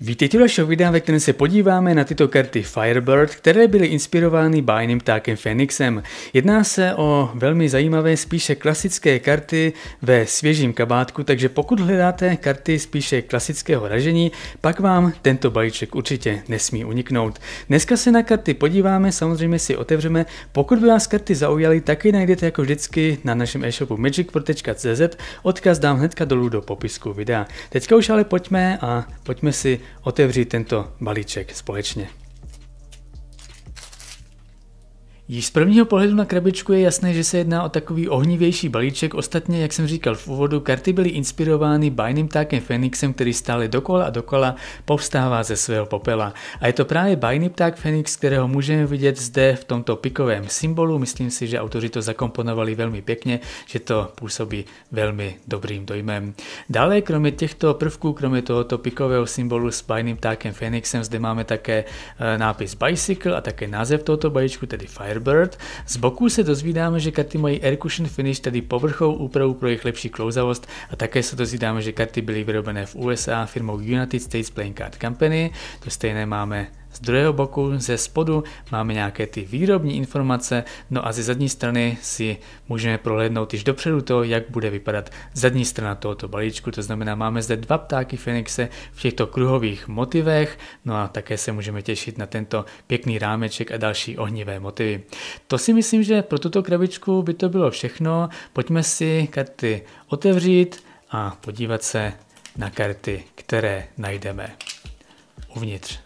Vítejte u dalšího videa, ve kterém se podíváme na tyto karty Firebird, které byly inspirovány bájným ptákem Fenixem. Jedná se o velmi zajímavé, spíše klasické karty ve svěžím kabátku, takže pokud hledáte karty spíše klasického ražení, pak vám tento balíček určitě nesmí uniknout. Dneska se na karty podíváme, samozřejmě si otevřeme. Pokud by vás karty zaujaly, taky najdete jako vždycky na našem e-shopu magicport.cz. Odkaz dám hnedka dolů do popisku videa. Teďka už ale pojďme a pojďme si otevřít tento balíček společně. Již z prvního pohledu na krabičku je jasné, že se jedná o takový ohnivější balíček, ostatně, jak jsem říkal v úvodu, karty byly inspirovány bajným ptákem Fenixem, který stále dokola a dokola povstává ze svého popela. A je to právě bajný pták Fenix, kterého můžeme vidět zde v tomto pikovém symbolu. Myslím si, že autoři to zakomponovali velmi pěkně, že to působí velmi dobrým dojmem. Dále, kromě těchto prvků, kromě tohoto pikového symbolu s bajným ptákem Fenixem, zde máme také eh, nápis Bicycle a také název tohoto balíčku, tedy Fire Airbird. Z boku se dozvídáme, že karty mají Air Cushion Finish, tedy povrchovou úpravu pro jejich lepší klouzavost a také se dozvídáme, že karty byly vyrobené v USA firmou United States Playing Card Company. To stejné máme z druhého boku, ze spodu, máme nějaké ty výrobní informace, no a ze zadní strany si můžeme prohlédnout již dopředu to, jak bude vypadat zadní strana tohoto balíčku, to znamená máme zde dva ptáky Fenixe v těchto kruhových motivech, no a také se můžeme těšit na tento pěkný rámeček a další ohnivé motivy. To si myslím, že pro tuto krabičku by to bylo všechno, pojďme si karty otevřít a podívat se na karty, které najdeme uvnitř.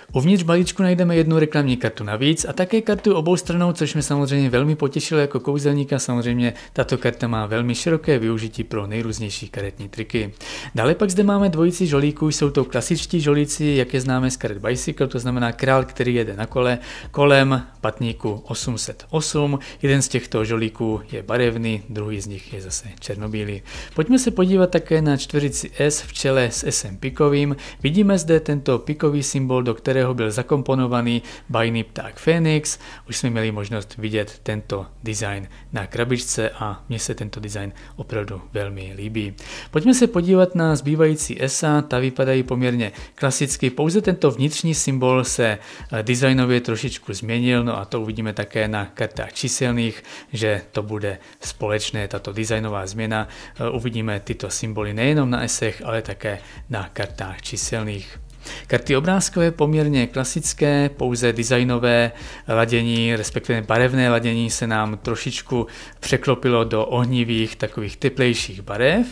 Uvnitř balíčku najdeme jednu reklamní kartu navíc a také kartu obou stranou, což mi samozřejmě velmi potěšilo jako kouzelníka. Samozřejmě tato karta má velmi široké využití pro nejrůznější karetní triky. Dále pak zde máme dvojici žolíků, jsou to klasičtí žolíci, jak je známe z karet Bicycle, to znamená král, který jede na kole, kolem patníku 808. Jeden z těchto žolíků je barevný, druhý z nich je zase černobílý. Pojďme se podívat také na čtverici S v čele s SM Pikovým. Vidíme zde tento pikový symbol, do kterého kterého byl zakomponovaný bajný pták Fénix. Už jsme měli možnost vidět tento design na krabičce a mně se tento design opravdu velmi líbí. Pojďme se podívat na zbývající ESA, ta vypadají poměrně klasicky, pouze tento vnitřní symbol se eh, designově trošičku změnil, no a to uvidíme také na kartách číselných, že to bude společné, tato designová změna. Eh, uvidíme tyto symboly nejenom na esech, ale také na kartách číselných. Karty obrázkové poměrně klasické, pouze designové ladění, respektive barevné ladění se nám trošičku překlopilo do ohnivých, takových teplejších barev.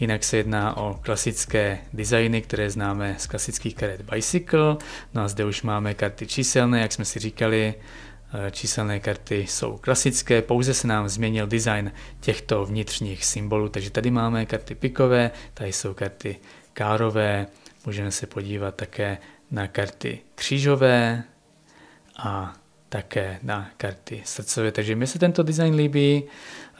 Jinak se jedná o klasické designy, které známe z klasických karet Bicycle. No a zde už máme karty číselné, jak jsme si říkali, eh, číselné karty jsou klasické, pouze se nám změnil design těchto vnitřních symbolů, takže tady máme karty pikové, tady jsou karty kárové, Můžeme se podívat také na karty křížové a také na karty srdcové. Takže mi se tento design líbí,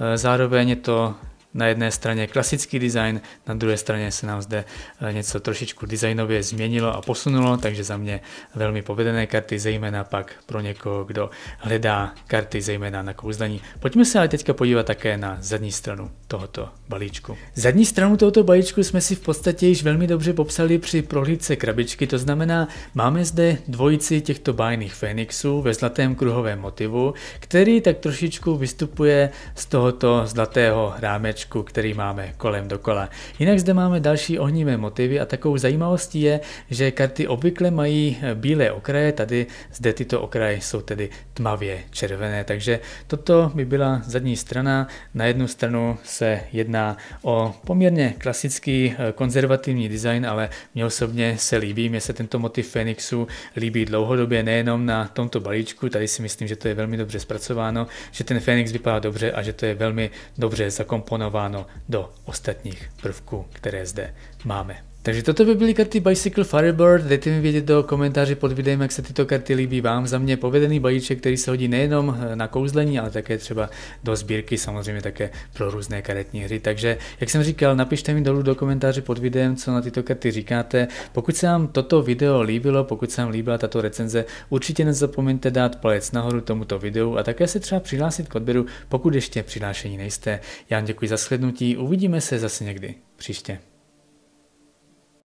eh, zároveň je to na jedné straně klasický design, na druhé straně se nám zde eh, něco trošičku designově změnilo a posunulo, takže za mě velmi povedené karty, zejména pak pro někoho, kdo hledá karty zejména na kouzlení. Pojďme se ale teďka podívat také na zadní stranu tohoto balíčku. Zadní stranu tohoto balíčku jsme si v podstatě již velmi dobře popsali při prohlídce krabičky, to znamená, máme zde dvojici těchto bájných fénixů ve zlatém kruhovém motivu, který tak trošičku vystupuje z tohoto zlatého rámečku prašku, který máme kolem dokola. Jinak zde máme další ohnivé motivy a takovou zajímavostí je, že karty obvykle mají eh, bílé okraje, tady zde tyto okraje jsou tedy tmavě červené, takže toto by byla zadní strana. Na jednu stranu se jedná o poměrně klasický eh, konzervativní design, ale mě osobně se líbí, mě se tento motiv Fenixu líbí dlouhodobě nejenom na tomto balíčku, tady si myslím, že to je velmi dobře zpracováno, že ten Fenix vypadá dobře a že to je velmi dobře zakomponováno zakomponováno do ostatních prvků, které zde máme. Takže toto by byly karty Bicycle Firebird, dejte mi vědět do komentáře pod videem, jak se tyto karty líbí vám. Za mě povedený balíček, který se hodí nejenom eh, na kouzlení, ale také třeba do sbírky, samozřejmě také pro různé karetní hry. Takže, jak jsem říkal, napište mi dolů do komentáře pod videem, co na tyto karty říkáte. Pokud se vám toto video líbilo, pokud se vám líbila tato recenze, určitě nezapomeňte dát palec nahoru tomuto videu a také se třeba přihlásit k odběru, pokud ještě přihlášení nejste. Já vám děkuji za shlednutí, uvidíme se zase někdy příště.